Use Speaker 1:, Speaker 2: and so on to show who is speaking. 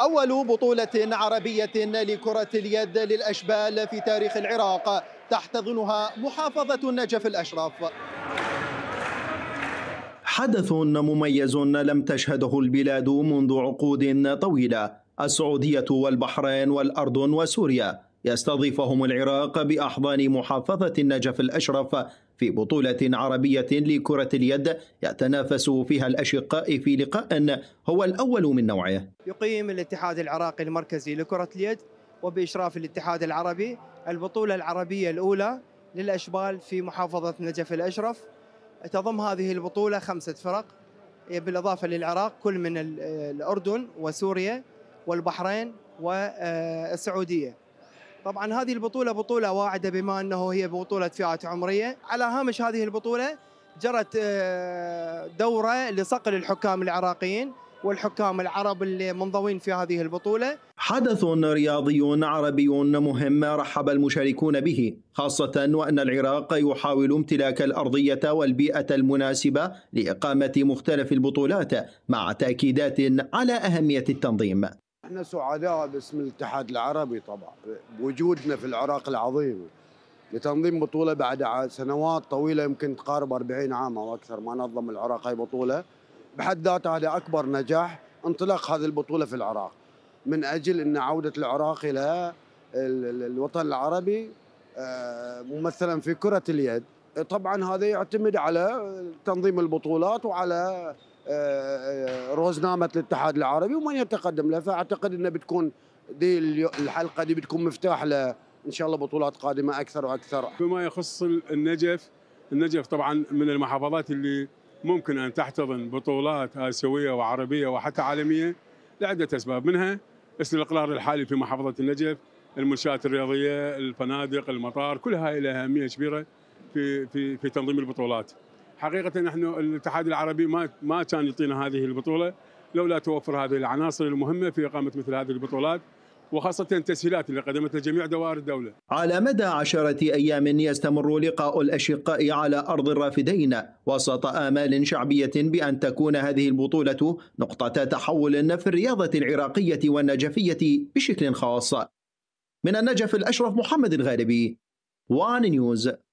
Speaker 1: أول بطولة عربية لكرة اليد للأشبال في تاريخ العراق تحتضنها محافظة النجف الأشرف حدث مميز لم تشهده البلاد منذ عقود طويلة السعودية والبحرين والأردن وسوريا يستضيفهم العراق بأحضان محافظة النجف الأشرف في بطولة عربية لكرة اليد يتنافس فيها الأشقاء في لقاء هو الأول من نوعه
Speaker 2: يقيم الاتحاد العراقي المركزي لكرة اليد وبإشراف الاتحاد العربي البطولة العربية الأولى للأشبال في محافظة نجف الأشرف تضم هذه البطولة خمسة فرق بالإضافة للعراق كل من الأردن وسوريا والبحرين والسعودية طبعا هذه البطولة بطولة واعدة بما أنه هي بطولة فئات عمرية على هامش هذه البطولة جرت آه، دورة لصقل الحكام العراقيين والحكام العرب منضوين في هذه البطولة
Speaker 1: حدث رياضي عربي مهم رحب المشاركون به خاصة وأن العراق يحاول امتلاك الأرضية والبيئة المناسبة لإقامة مختلف البطولات مع تأكيدات على أهمية التنظيم
Speaker 3: احنا سعداء باسم الاتحاد العربي طبعا بوجودنا في العراق العظيم لتنظيم بطولة بعد سنوات طويلة يمكن تقارب 40 عام أو أكثر ما نظم العراق هاي بطولة بحد ذاتها هذا أكبر نجاح انطلاق هذه البطولة في العراق من أجل أن عودة العراق إلى الوطن العربي آه، ممثلا في كرة اليد طبعا هذا يعتمد على تنظيم البطولات وعلى آه، آه، روزنامه الاتحاد العربي ومن يتقدم له فاعتقد انه بتكون دي الحلقه دي بتكون مفتاح ل ان شاء الله بطولات
Speaker 4: قادمه اكثر واكثر. فيما يخص النجف النجف طبعا من المحافظات اللي ممكن ان تحتضن بطولات اسيويه وعربيه وحتى عالميه لعده اسباب منها الاستقرار الحالي في محافظه النجف، المنشات الرياضيه، الفنادق، المطار، كل هاي لها اهميه كبيره في في في تنظيم البطولات. حقيقه نحن الاتحاد العربي ما ما كان يعطينا هذه البطوله لولا توفر هذه العناصر المهمه في اقامه مثل هذه البطولات وخاصة التسهيلات اللي قدمتها جميع دوائر الدولة على
Speaker 1: مدى عشرة أيام يستمر لقاء الأشقاء على أرض الرافدين وسط آمال شعبية بأن تكون هذه البطولة نقطة تحول في الرياضة العراقية والنجفية بشكل خاص من النجف الأشرف محمد الغالبي وان نيوز